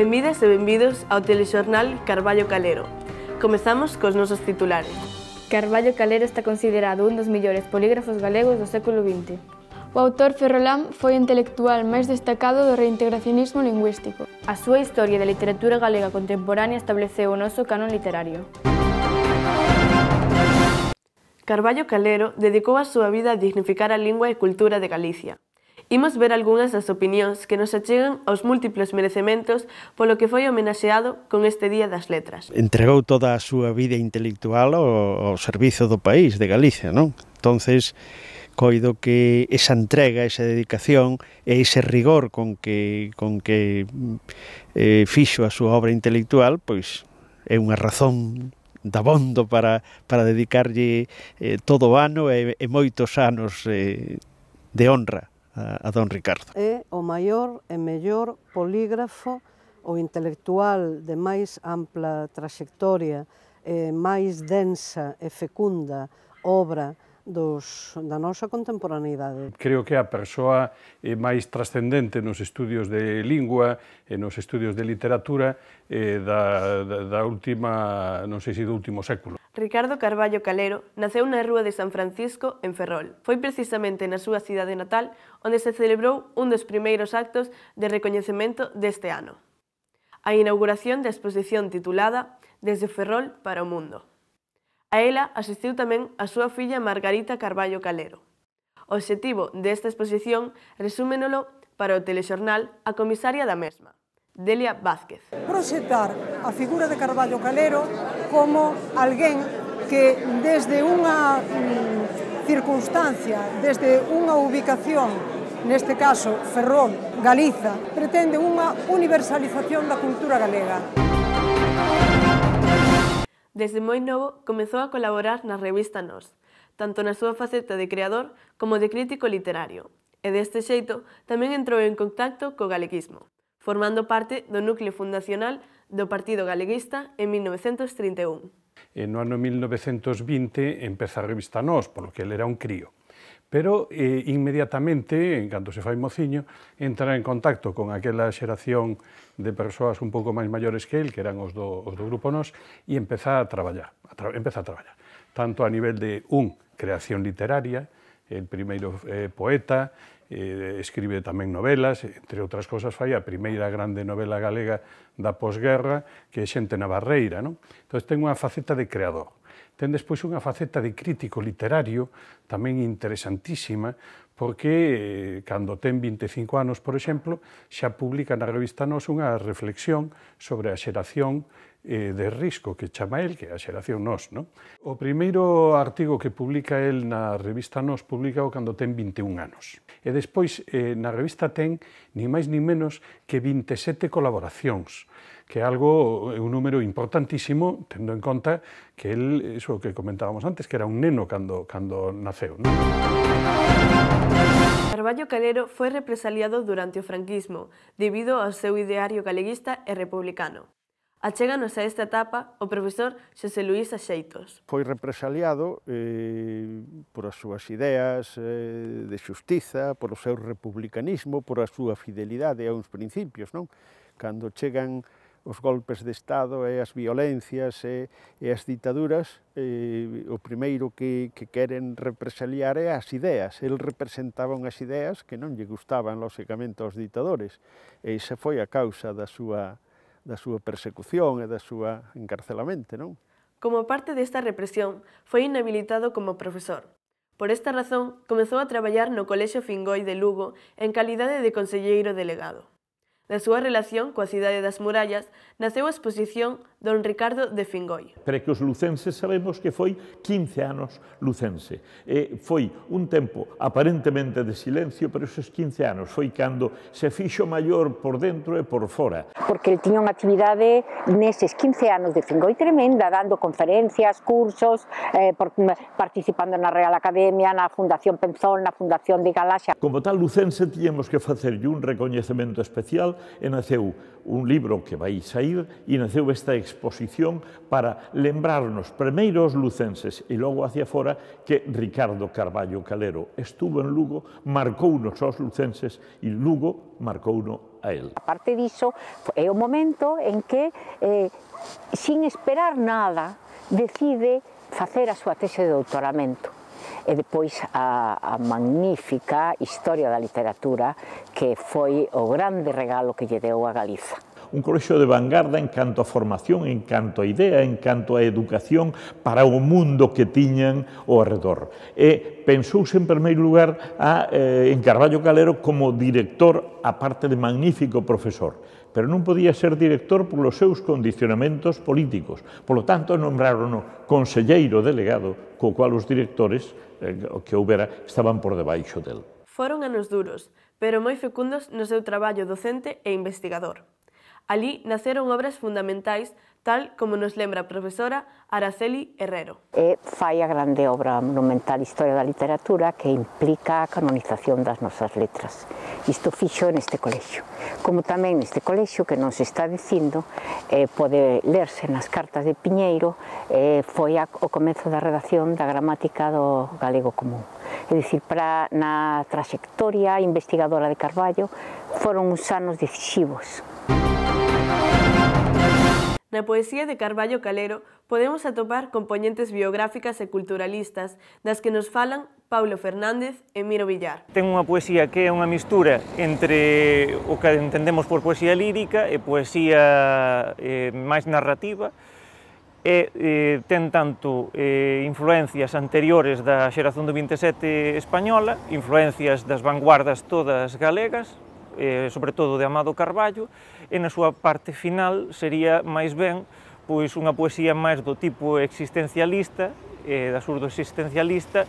Benvidas e benvidos ao telexornal Carballo Calero. Comezamos cos nosos titulares. Carballo Calero está considerado un dos millores polígrafos galegos do século XX. O autor Ferrolán foi o intelectual máis destacado do reintegracionismo lingüístico. A súa historia da literatura galega contemporánea estableceu o noso canon literario. Carballo Calero dedicou a súa vida a dignificar a lingua e cultura de Galicia. Imos ver algunhas das opinións que nos achegan aos múltiples merecementos polo que foi homenaxeado con este Día das Letras. Entregou toda a súa vida intelectual ao, ao servizo do país, de Galicia, non? Entonces, coido que esa entrega, esa dedicación e ese rigor con que, con que eh, fixo a súa obra intelectual, pois é unha razón dabondo para, para dedicarlle eh, todo o ano e, e moitos anos eh, de honra a, a don Ricardo. É o maior e mellor polígrafo o intelectual de máis ampla traxectoria e máis densa e fecunda obra dos, da nosa contemporaneidade. Creo que a persoa é máis trascendente nos estudios de lingua e nos estudios de literatura eh, da, da, da última, non sei se do último século. Ricardo Carballo Calero naceu na rúa de San Francisco, en Ferrol. Foi precisamente na súa cidade natal onde se celebrou un dos primeiros actos de recoñecemento deste ano. A inauguración da exposición titulada Desde Ferrol para o Mundo. A ela asistiu tamén a súa filla Margarita Carballo Calero. O obxectivo desta exposición resúmenolo para o telexornal a comisaria da mesma. Delia Vázquez. Proxetar a figura de Carballo Calero como alguén que desde unha mm, circunstancia, desde unha ubicación, neste caso Ferrol, Galiza, pretende unha universalización da cultura galega. Desde moi novo comezou a colaborar na revista Nós, tanto na súa faceta de creador como de crítico literario, e deste xeito tamén entrou en contacto co galeguismo formando parte do núcleo fundacional do Partido Galeguista en 1931. E no ano 1920 empeza a revista Nós, polo que ele era un crío. Pero eh, inmediatamente, cando se fai mociño, entra en contacto con aquela xeración de persoas un pouco máis maiores que el, que eran os do, os do Grupo Nós, e empeza a traballar, a tra empeza a traballar. Tanto a nivel de, un, creación literaria, el primeiro eh, poeta, eh, escribe tamén novelas, entre outras cousas fai a primeira grande novela galega da posguerra que é Xente na Barreira. Non? Entón, ten unha faceta de creador ten despois unha faceta de crítico literario tamén interesantísima, porque eh, cando ten 25 anos, por exemplo, xa publica na revista Nos unha reflexión sobre a xeración eh, de risco que chama el, que é a xeración Nos. Non? O primeiro artigo que publica el na revista Nos publica o cando ten 21 anos. E despois eh, na revista ten ni máis ni menos que 27 colaboracións que é algo, é un número importantísimo, tendo en conta que el, iso que comentábamos antes, que era un neno cando, cando naceu. Non? Carballo Calero foi represaliado durante o franquismo, debido ao seu ideario galeguista e republicano. Achéganos a esta etapa o profesor Xosé Luís Axeitos. Foi represaliado eh, por as súas ideas eh, de xustiza, por o seu republicanismo, por a súa fidelidade a uns principios, non? Cando chegan os golpes de Estado e as violencias e, e as ditaduras, e, o primeiro que, que queren represaliar é as ideas. El representaba unhas ideas que non lle gustaban, lóxicamente, aos ditadores. E esa foi a causa da súa, da súa persecución e da súa encarcelamente, non? Como parte desta represión, foi inhabilitado como profesor. Por esta razón, comezou a traballar no Colexo Fingoi de Lugo en calidade de conselleiro delegado. De su relación con ciudad de las murallas nació exposición don Ricardo de Fingoi. Para que os lucenses sabemos que foi 15 anos lucense. E foi un tempo aparentemente de silencio, pero esos 15 anos foi cando se fixo maior por dentro e por fora. Porque el tiña unha actividade neses 15 anos de Fingoi tremenda, dando conferencias, cursos, eh, participando na Real Academia, na Fundación Penzón, na Fundación de Galaxia. Como tal lucense tiñemos que facerlle un recoñecemento especial e naceu un libro que vai sair e naceu esta experiencia exposición para lembrarnos primeiro os lucenses e logo hacia fora que Ricardo Carballo Calero estuvo en Lugo, marcou nos aos lucenses e Lugo marcou no a él. A parte diso, é o momento en que, eh, sin esperar nada, decide facer a súa tese de doutoramento e depois a, a magnífica historia da literatura que foi o grande regalo que lle deu a Galiza un colegio de vanguarda en canto a formación, en canto a idea, en canto a educación para o mundo que tiñan ao redor. E pensouse en primeiro lugar a, eh, en Carballo Calero como director, aparte de magnífico profesor pero non podía ser director por os seus condicionamentos políticos. Polo tanto, nombraron conselleiro delegado, co cual os directores eh, que houbera estaban por debaixo del. Foron anos duros, pero moi fecundos no seu traballo docente e investigador. Alí naceron obras fundamentais tal como nos lembra a profesora Araceli Herrero. E fai a grande obra monumental Historia da Literatura que implica a canonización das nosas letras. Isto fixo neste colexio. Como tamén neste colexio que non se está dicindo, eh, pode lerse nas cartas de Piñeiro, eh, foi a, o comezo da redacción da gramática do galego común. É dicir, para na trayectoria investigadora de Carballo foron uns anos decisivos. Música Na poesía de Carballo Calero podemos atopar componentes biográficas e culturalistas das que nos falan Paulo Fernández e Miro Villar. Ten unha poesía que é unha mistura entre o que entendemos por poesía lírica e poesía eh, máis narrativa, e eh, ten tanto eh, influencias anteriores da xeración do 27 española, influencias das vanguardas todas galegas, eh, sobre todo de Amado Carballo, e na súa parte final sería máis ben pois unha poesía máis do tipo existencialista, eh, da surdo existencialista,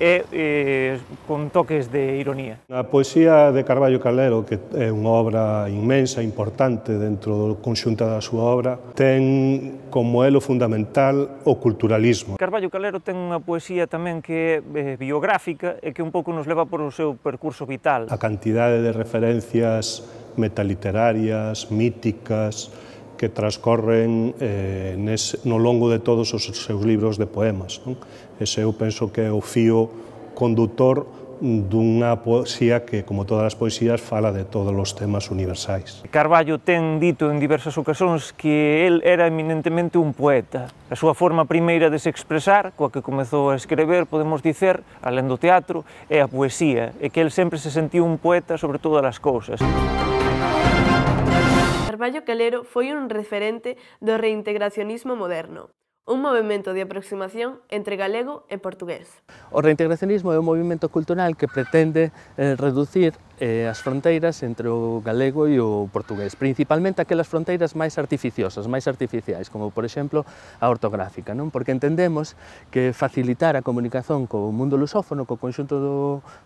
e, eh, con toques de ironía. A poesía de Carballo Calero, que é unha obra inmensa, importante dentro do conxunta da súa obra, ten como elo fundamental o culturalismo. Carballo Calero ten unha poesía tamén que é eh, biográfica e que un pouco nos leva por o seu percurso vital. A cantidade de referencias metaliterarias, míticas, que transcorren eh, nes, no longo de todos os seus libros de poemas. Non? Ese eu penso que é o fío condutor dunha poesía que, como todas as poesías, fala de todos os temas universais. Carballo ten dito en diversas ocasións que el era eminentemente un poeta. A súa forma primeira de se expresar, coa que comezou a escrever, podemos dicer, alén do teatro, é a poesía, e que el sempre se sentiu un poeta sobre todas as cousas. Música Valle Calero fue un referente del reintegracionismo moderno. un movimento de aproximación entre galego e portugués. O reintegracionismo é un movimento cultural que pretende eh, reducir eh, as fronteiras entre o galego e o portugués, principalmente aquelas fronteiras máis artificiosas, máis artificiais, como por exemplo a ortográfica, non? porque entendemos que facilitar a comunicación co mundo lusófono, co conxunto do,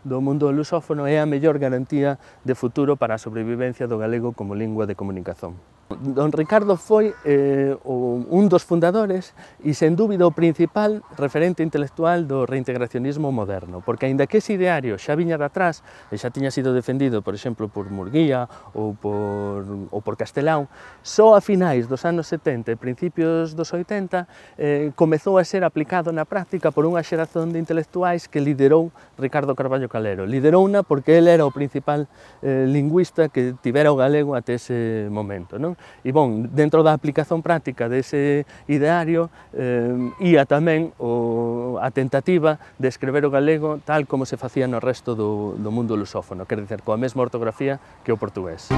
do mundo lusófono, é a mellor garantía de futuro para a sobrevivencia do galego como lingua de comunicación. Don Ricardo foi eh, un dos fundadores e, sen dúbida, o principal referente intelectual do reintegracionismo moderno, porque, aínda que ese ideario xa viña de atrás, e xa tiña sido defendido, por exemplo, por Murguía ou por, ou por Castelao, só a finais dos anos 70 e principios dos 80 eh, comezou a ser aplicado na práctica por unha xerazón de intelectuais que liderou Ricardo Carballo Calero. Liderouna porque ele era o principal eh, lingüista que tivera o galego até ese momento. Non? E, bon, dentro da aplicación práctica dese ideario eh, ia tamén o, a tentativa de escrever o galego tal como se facía no resto do, do mundo lusófono, quer dizer, coa mesma ortografía que o portugués.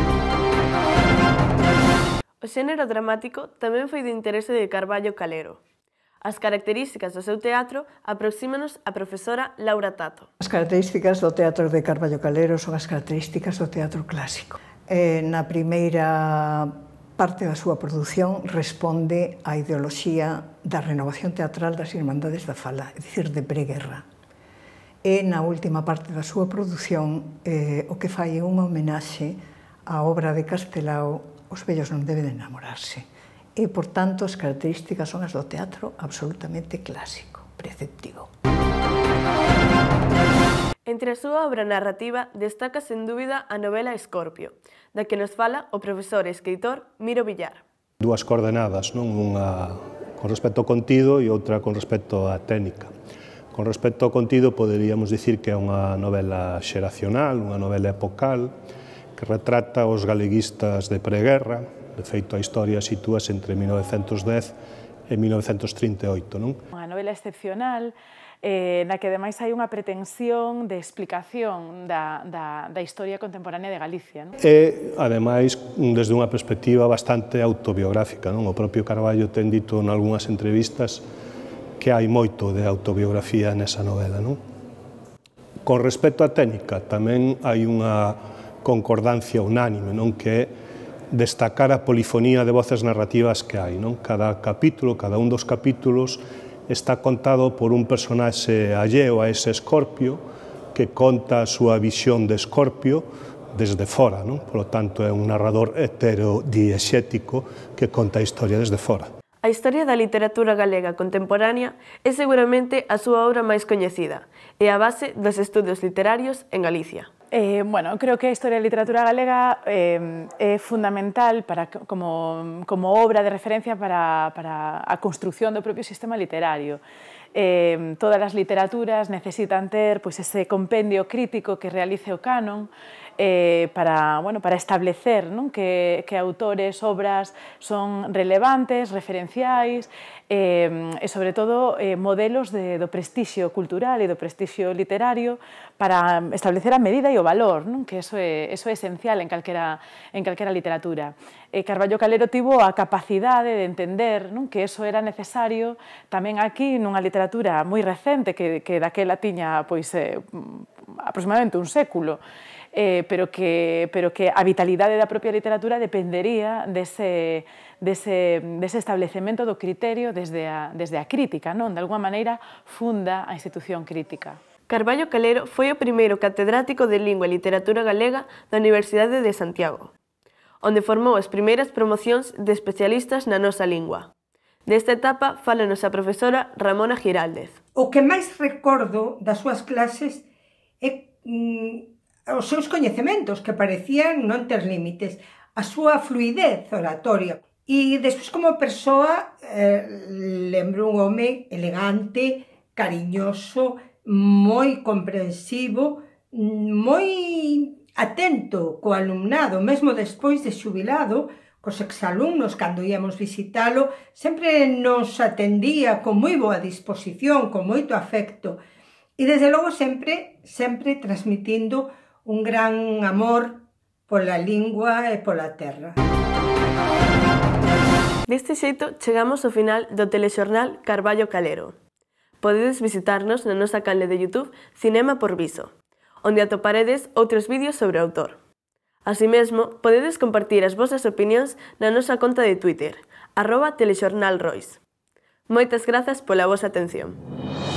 O xénero dramático tamén foi de interese de Carballo Calero, As características do seu teatro aproxímanos a profesora Laura Tato. As características do teatro de Carballo Calero son as características do teatro clásico. Eh, na primeira parte da súa produción responde á ideoloxía da renovación teatral das Irmandades da Fala, é dicir, de preguerra. E na última parte da súa produción eh, o que fai é unha homenaxe á obra de Castelao Os vellos non deben enamorarse. E, por tanto, as características son as do teatro absolutamente clásico, preceptivo. Entre a súa obra narrativa destaca sen dúbida a novela Escorpio, da que nos fala o profesor e escritor Miro Villar. Dúas coordenadas, non unha con respecto ao contido e outra con respecto á técnica. Con respecto ao contido, poderíamos dicir que é unha novela xeracional, unha novela epocal, que retrata os galeguistas de preguerra, de feito a historia sitúase entre 1910 en 1938. Non? Unha novela excepcional eh, na que ademais hai unha pretensión de explicación da, da, da historia contemporánea de Galicia. Non? E, ademais, desde unha perspectiva bastante autobiográfica. Non? O propio Carballo ten dito en algunhas entrevistas que hai moito de autobiografía nesa novela. Non? Con respecto á técnica, tamén hai unha concordancia unánime, non que é destacar a polifonía de voces narrativas que hai. Non? Cada capítulo, cada un dos capítulos, está contado por un personaxe alleo a ese Escorpio que conta a súa visión de Escorpio desde fora, non? Por lo tanto, é un narrador heterodiexético que conta a historia desde fora. A historia da literatura galega contemporánea é seguramente a súa obra máis coñecida e a base dos estudos literarios en Galicia. Eh, bueno, creo que a historia da literatura galega eh, é fundamental para, como, como obra de referencia para, para a construción do propio sistema literario. Eh, todas as literaturas necesitan ter pois, ese compendio crítico que realice o canon, eh, para, bueno, para establecer non? Que, que autores, obras son relevantes, referenciais, eh, e sobre todo eh, modelos de, do prestixio cultural e do prestixio literario para establecer a medida e o valor, non? que eso é, eso é esencial en calquera, en calquera literatura. Eh, Carballo Calero tivo a capacidade de entender non? que eso era necesario tamén aquí nunha literatura moi recente que, que daquela tiña pois, eh, aproximadamente un século, eh, pero, que, pero que a vitalidade da propia literatura dependería dese, dese, dese establecemento do criterio desde a, desde a crítica, non? De alguma maneira funda a institución crítica. Carballo Calero foi o primeiro catedrático de Lingua e Literatura Galega da Universidade de Santiago, onde formou as primeiras promocións de especialistas na nosa lingua. Desta etapa, fala a profesora Ramona Giraldez. O que máis recordo das súas clases é mm, os seus coñecementos que parecían non ter límites, a súa fluidez oratoria. E despois como persoa eh, lembro un home elegante, cariñoso, moi comprensivo, moi atento co alumnado, mesmo despois de xubilado, cos exalumnos, cando íamos visitalo, sempre nos atendía con moi boa disposición, con moito afecto, e desde logo sempre, sempre transmitindo un gran amor pola lingua e pola terra. Deste xeito, chegamos ao final do telexornal Carballo Calero. Podedes visitarnos na nosa canle de Youtube Cinema por Viso, onde atoparedes outros vídeos sobre o autor. Así mesmo, podedes compartir as vosas opinións na nosa conta de Twitter, arroba telexornalrois. Moitas grazas pola vosa atención.